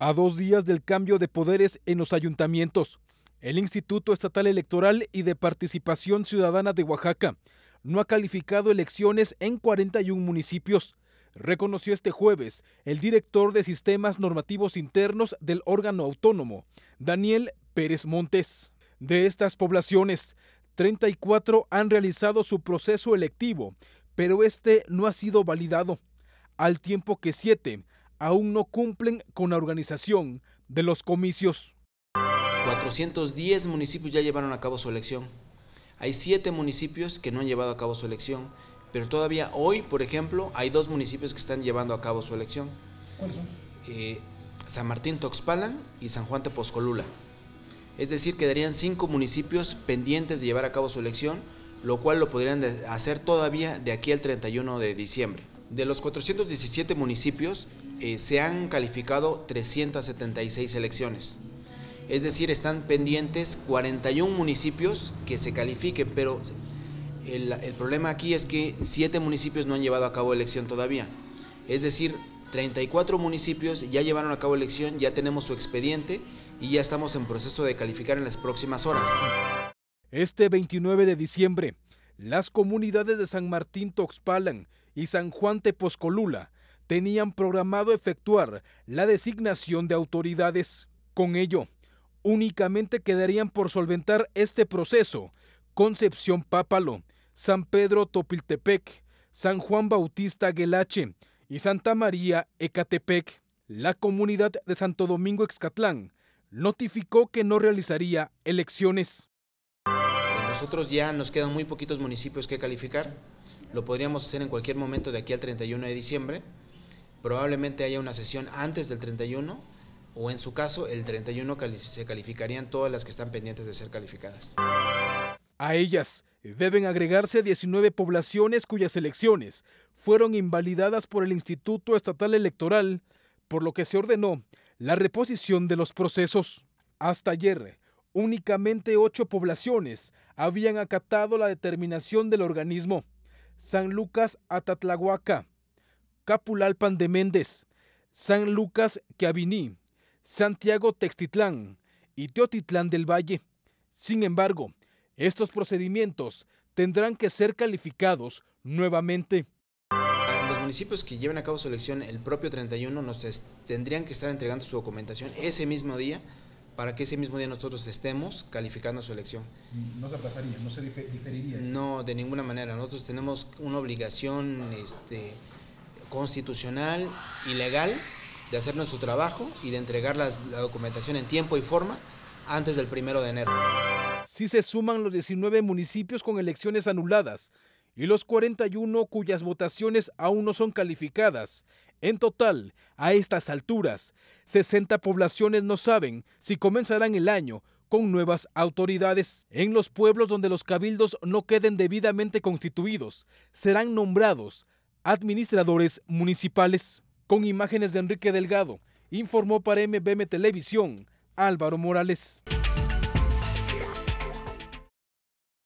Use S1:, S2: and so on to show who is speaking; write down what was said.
S1: A dos días del cambio de poderes en los ayuntamientos, el Instituto Estatal Electoral y de Participación Ciudadana de Oaxaca no ha calificado elecciones en 41 municipios. Reconoció este jueves el director de Sistemas Normativos Internos del órgano autónomo, Daniel Pérez Montes. De estas poblaciones, 34 han realizado su proceso electivo, pero este no ha sido validado, al tiempo que
S2: 7 aún no cumplen con la organización de los comicios. 410 municipios ya llevaron a cabo su elección. Hay 7 municipios que no han llevado a cabo su elección, pero todavía hoy, por ejemplo, hay dos municipios que están llevando a cabo su elección. ¿Cuáles son? Eh, San Martín Toxpalan y San Juan Tepozcolula. Es decir, quedarían 5 municipios pendientes de llevar a cabo su elección, lo cual lo podrían hacer todavía de aquí al 31 de diciembre. De los 417 municipios, eh, se han calificado 376 elecciones. Es decir, están pendientes 41 municipios que se califiquen, pero el, problema aquí es que 7 municipios no han llevado a cabo elección todavía. Es decir, 34 municipios ya llevaron a cabo elección, ya tenemos su expediente y ya estamos en proceso de calificar en las próximas horas.
S1: Este 29 de diciembre, las comunidades de San Martín Toxpalan y San Juan Tepozcolula tenían programado efectuar la designación de autoridades. Con ello, únicamente quedarían por solventar este proceso Concepción Pápalo, San Pedro Topiltepec, San Juan Bautista Guelache y Santa María Ecatepec. La comunidad de Santo Domingo Excatlán notificó que no realizaría elecciones.
S2: Nosotros ya nos quedan muy poquitos municipios que calificar. Lo podríamos hacer en cualquier momento de aquí al 31 de diciembre probablemente haya una sesión antes del 31 o en su caso el 31 se calificarían todas las que están pendientes de ser calificadas.
S1: A ellas deben agregarse 19 poblaciones cuyas elecciones fueron invalidadas por el Instituto Estatal Electoral, por lo que se ordenó la reposición de los procesos. Hasta ayer, únicamente ocho poblaciones habían acatado la determinación del organismo. San Lucas Atatlahuaca, Capulalpan de Méndez, San Lucas Cabiní, Santiago Textitlán y Teotitlán del Valle. Sin embargo, estos procedimientos tendrán que ser calificados nuevamente
S2: Los municipios que lleven a cabo su elección el propio 31 nos tendrían que estar entregando su documentación ese mismo día para que ese mismo día nosotros estemos calificando su elección. No se pasaría, no se diferiría. No, de ninguna manera. Nosotros tenemos una obligación este, constitucional y legal de hacernos su trabajo y de entregar la documentación en tiempo y forma
S1: antes del primero de enero. Si se suman los 19 municipios con elecciones anuladas y los 41 cuyas votaciones aún no son calificadas, en total, a estas alturas, 60 poblaciones no saben si comenzarán el año con nuevas autoridades. En los pueblos donde los cabildos no queden debidamente constituidos, serán nombrados administradores municipales. Con imágenes de Enrique Delgado, informó para MBM Televisión Álvaro Morales.